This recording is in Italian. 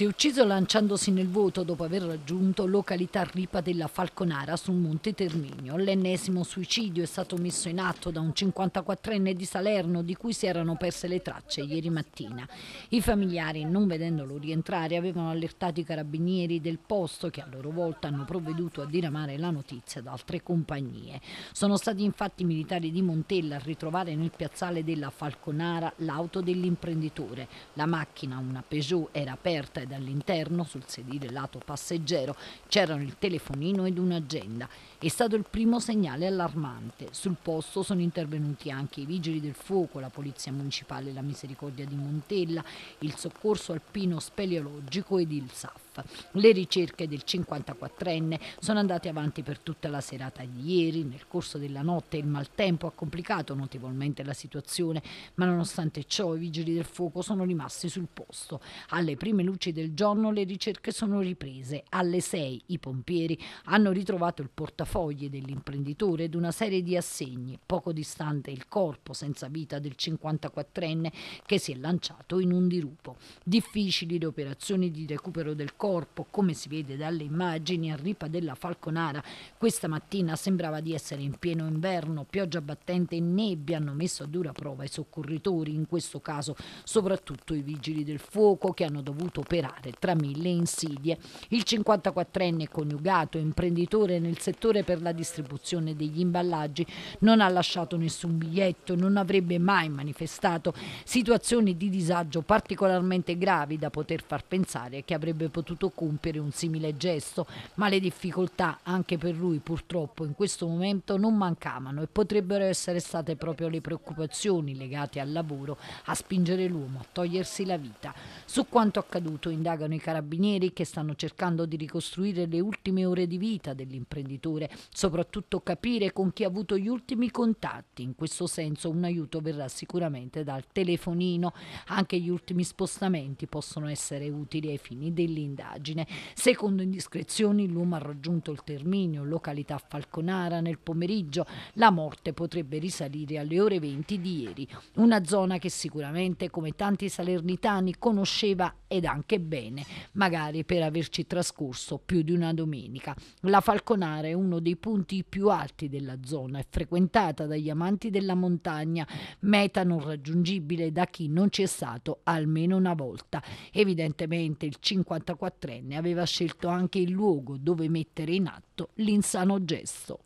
Si è ucciso lanciandosi nel vuoto dopo aver raggiunto località Ripa della Falconara sul Monte Terminio. L'ennesimo suicidio è stato messo in atto da un 54enne di Salerno di cui si erano perse le tracce ieri mattina. I familiari, non vedendolo rientrare, avevano allertato i carabinieri del posto che a loro volta hanno provveduto a diramare la notizia da altre compagnie. Sono stati infatti i militari di Montella a ritrovare nel piazzale della Falconara l'auto dell'imprenditore. La macchina, una Peugeot, era aperta e dall'interno sul sedile lato passeggero c'erano il telefonino ed un'agenda. È stato il primo segnale allarmante. Sul posto sono intervenuti anche i vigili del fuoco, la Polizia Municipale La Misericordia di Montella, il soccorso alpino speleologico ed il SAF. Le ricerche del 54enne sono andate avanti per tutta la serata di ieri. Nel corso della notte il maltempo ha complicato notevolmente la situazione, ma nonostante ciò i vigili del fuoco sono rimasti sul posto. Alle prime luci del giorno le ricerche sono riprese. Alle 6 i pompieri hanno ritrovato il portafoglio portafogli dell'imprenditore ed una serie di assegni, poco distante il corpo senza vita del 54enne che si è lanciato in un dirupo. Difficili le operazioni di recupero del corpo, come si vede dalle immagini a Ripa della Falconara. Questa mattina sembrava di essere in pieno inverno, pioggia battente e nebbia hanno messo a dura prova i soccorritori, in questo caso soprattutto i vigili del fuoco che hanno dovuto operare tra mille insidie. Il 54enne coniugato imprenditore nel settore direttore per la distribuzione degli imballaggi non ha lasciato nessun biglietto, non avrebbe mai manifestato situazioni di disagio particolarmente gravi da poter far pensare che avrebbe potuto compiere un simile gesto, ma le difficoltà anche per lui purtroppo in questo momento non mancavano e potrebbero essere state proprio le preoccupazioni legate al lavoro a spingere l'uomo a togliersi la vita. Su quanto accaduto indagano i carabinieri che stanno cercando di ricostruire le ultime ore di vita dell'imprenditore soprattutto capire con chi ha avuto gli ultimi contatti. In questo senso un aiuto verrà sicuramente dal telefonino, anche gli ultimi spostamenti possono essere utili ai fini dell'indagine. Secondo indiscrezioni l'uomo ha raggiunto il Terminio, località Falconara, nel pomeriggio. La morte potrebbe risalire alle ore 20 di ieri, una zona che sicuramente come tanti salernitani conosceva ed anche bene, magari per averci trascorso più di una domenica. La Falconara è uno dei punti più alti della zona, e frequentata dagli amanti della montagna, meta non raggiungibile da chi non c'è stato almeno una volta. Evidentemente il 54enne aveva scelto anche il luogo dove mettere in atto l'insano gesto.